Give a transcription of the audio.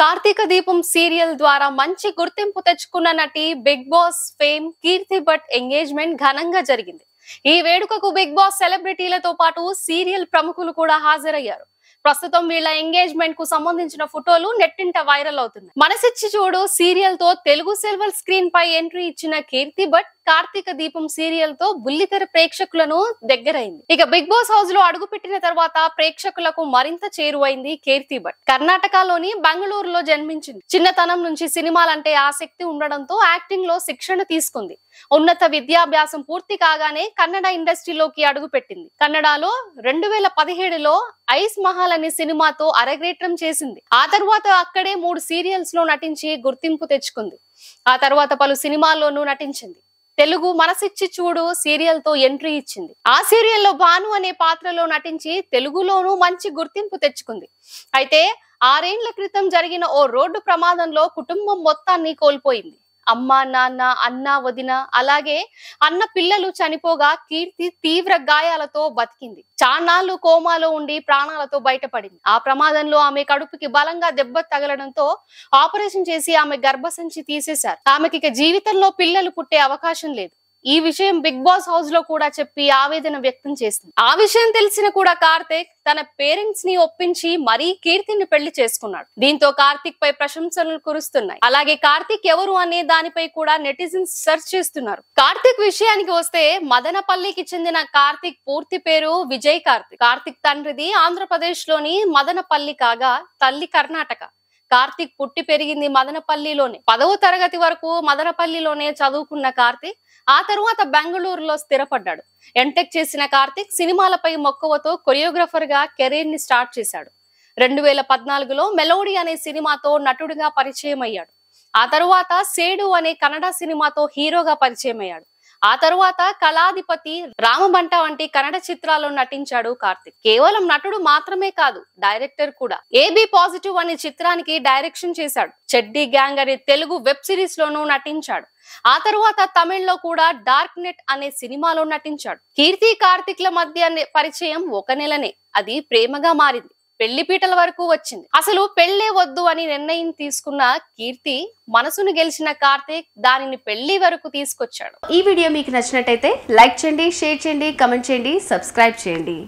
కార్తీక దీపం సీరియల్ ద్వారా మంచి గుర్తింపు తెచ్చుకున్న నటి Bigg Boss fame Keerthi Bhat engagement ఘనంగా జరిగింది ఈ వేడుకకు బిగ్ బాస్ సెలబ్రిటీలతో పాటు సీరియల్ ప్రముఖులు కూడా హాజరయ్యారు ప్రస్తుతం వీళ్ళ ఎంగేజ్మెంట్ కు సంబంధించిన ఫోటోలు నెట్టింట వైరల్ అవుతున్నాయి మనసిచ్చి చూడు సీరియల్ తో తెలుగు సిల్వర్ స్క్రీన్ పై ఎంట్రీ ఇచ్చిన కీర్తి భట్ కార్తీక దీపం సీరియల్ తో బుల్లితెర ప్రేక్షకులను దగ్గరైంది ఇక బిగ్ బాస్ హౌస్ లో అడుగుపెట్టిన తర్వాత ప్రేక్షకులకు మరింత చేరువైంది కీర్తి భట్ కర్ణాటకలోని బెంగళూరులో జన్మించింది చిన్నతనం నుంచి సినిమాలంటే ఆసక్తి ఉండడంతో యాక్టింగ్ లో శిక్షణ తీసుకుంది ఉన్నత విద్యాభ్యాసం పూర్తి కాగానే కన్నడ ఇండస్ట్రీలోకి అడుగు పెట్టింది కన్నడలో రెండు వేల పదిహేడులో ఐస్ మహల్ అనే సినిమాతో అరగ్రేటం చేసింది ఆ తర్వాత అక్కడే మూడు సీరియల్స్ లో నటించి గుర్తింపు తెచ్చుకుంది ఆ తర్వాత పలు సినిమాల్లోనూ నటించింది తెలుగు మనసిచ్చి చూడు సీరియల్ తో ఎంట్రీ ఇచ్చింది ఆ సీరియల్లో భాను అనే పాత్రలో నటించి తెలుగులోనూ మంచి గుర్తింపు తెచ్చుకుంది అయితే ఆరేండ్ల క్రితం జరిగిన ఓ రోడ్డు ప్రమాదంలో కుటుంబం మొత్తాన్ని కోల్పోయింది అమ్మ నాన్న అన్న వదిన అలాగే అన్న పిల్లలు చనిపోగా కీర్తి తీవ్ర గాయాలతో బతికింది చాన్నాళ్లు కోమాలో ఉండి ప్రాణాలతో బయటపడింది ఆ ప్రమాదంలో ఆమె కడుపుకి బలంగా దెబ్బ తగలడంతో ఆపరేషన్ చేసి ఆమె గర్భసంచి తీసేశారు ఆమెకి జీవితంలో పిల్లలు పుట్టే అవకాశం లేదు ఈ విషయం బిగ్ బాస్ హౌస్ లో కూడా చెప్పి ఆవేదన వ్యక్తం చేసింది ఆ విషయం తెలిసిన కూడా కార్తిక్ తన పేరెంట్స్ ని ఒప్పించి మరీ కీర్తిని పెళ్లి చేసుకున్నాడు దీంతో కార్తిక్ పై ప్రశంసలు కురుస్తున్నాయి అలాగే కార్తిక్ ఎవరు అనే దానిపై కూడా నెటిజన్స్ సెర్చ్ చేస్తున్నారు కార్తీక్ విషయానికి వస్తే మదనపల్లికి చెందిన కార్తిక్ పూర్తి పేరు విజయ్ కార్తిక్ కార్తిక్ తండ్రిది ఆంధ్రప్రదేశ్ లోని మదనపల్లి కాగా తల్లి కర్ణాటక కార్తీక్ పుట్టి పెరిగింది మదనపల్లిలోనే పదవ తరగతి వరకు మదనపల్లిలోనే చదువుకున్న కార్తీక్ ఆ తరువాత బెంగళూరులో స్థిరపడ్డాడు ఎంటెక్ చేసిన కార్తీక్ సినిమాలపై మక్కువతో కొరియోగ్రఫర్ గా కెరీర్ ని స్టార్ట్ చేశాడు రెండు వేల పద్నాలుగులో మెలోడీ అనే సినిమాతో నటుడిగా పరిచయం అయ్యాడు ఆ తరువాత సేడు అనే కన్నడ సినిమాతో హీరోగా పరిచయం అయ్యాడు ఆ తరువాత కళాధిపతి రామబంట వంటి కన్నడ చిత్రాల్లో నటించాడు కార్తిక్ కేవలం నటుడు మాత్రమే కాదు డైరెక్టర్ కూడా ఏబి పాజిటివ్ అనే చిత్రానికి డైరెక్షన్ చేశాడు చెడ్డి గ్యాంగ్ అనే తెలుగు వెబ్ సిరీస్ లోనూ నటించాడు ఆ తరువాత తమిళ్లో కూడా డార్క్ నెట్ అనే సినిమాలో నటించాడు కీర్తి కార్తిక్ ల మధ్య పరిచయం ఒక నెలనే అది ప్రేమగా మారింది పెళ్లి పీటల వరకు వచ్చింది అసలు పెళ్లే వద్దు అని నిర్ణయం తీసుకున్న కీర్తి మనసును గెలిచిన కార్తీక్ దానిని పెళ్లి వరకు తీసుకొచ్చాడు ఈ వీడియో మీకు నచ్చినట్టయితే లైక్ చేయండి షేర్ చేయండి కమెంట్ చేయండి సబ్స్క్రైబ్ చేయండి